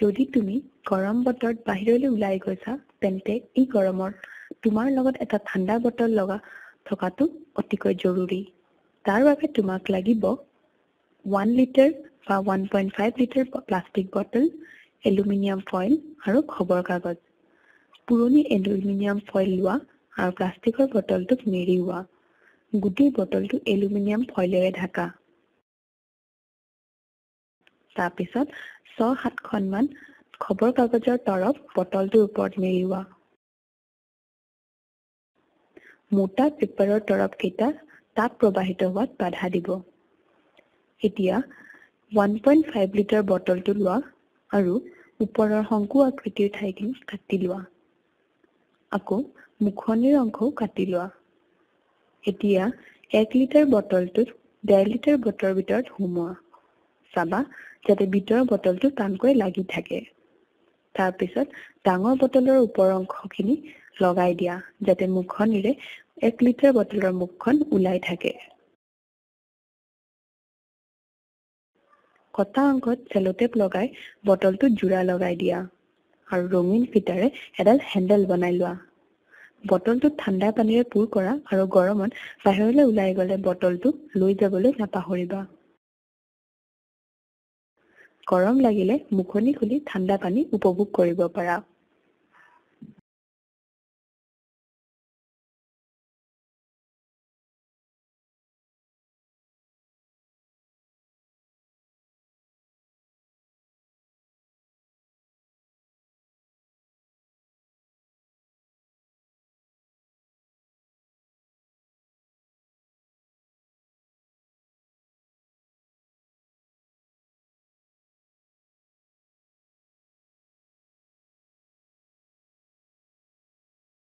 যদি তুমি গৰম বতৰত বাহিৰলৈ ওলাই গৈছা তেন্তে এই গৰমত তোমাৰ লগত এটা ঠাণ্ডা বটল লগা থকাটো অতিকৈ জৰুৰী তাৰ বাবে তোমাক লাগিব ওৱান লিটাৰ বা one point five litre plastic bottle aluminium foil আৰু খবৰ কাগজ পুৰণি এলুমিনিয়াম ফইল লোৱা আৰু প্লাষ্টিকৰ বটলটোক মেৰিওৱা গোটেই বটলটো এলুমিনিয়াম ফইলেৰে ঢাকা তাৰপিছত ছয় সাতখনমান খবৰ কাগজৰ তৰফ বটলটোৰ ওপৰত মেৰিওৱা মোটা পেপাৰৰ তৰফকেইটা তাপ প্ৰবাহিত হোৱাত বাধা দিব এতিয়া ওৱান পইণ্ট ফাইভ লিটাৰ বটলটো লোৱা আৰু ওপৰৰ শংকু আকৃতিৰ ঠাইখিনি কাটি লোৱা আকৌ মুখনিৰ অংশও কাটি লোৱা এতিয়া এক লিটাৰ বটলটোত ডেৰ লিটাৰ বটলৰ ভিতৰত সোমোৱা চাবা যাতে ভিতৰৰ বটলটো টানকৈ লাগি থাকে তাৰপিছত ডাঙৰ বটলৰ ওপৰ অংশখিনি লগাই দিয়া যাতে মুখখনেৰে এক লিটাৰ বটলৰ মুখখন ওলাই থাকে কটা অংশত চেলোটেপ লগাই বটলটো জোৰা লগাই দিয়া আৰু ৰঙীন ফিটাৰে এডাল হেণ্ডেল বনাই লোৱা বটলটো ঠাণ্ডা পানীৰে পূৰ কৰা আৰু গৰমত বাহিৰলৈ ওলাই গ'লে বটলটো লৈ যাবলৈ নাপাহৰিবা গৰম লাগিলে মুখনি খুলি ঠাণ্ডা পানী উপভোগ কৰিব পাৰা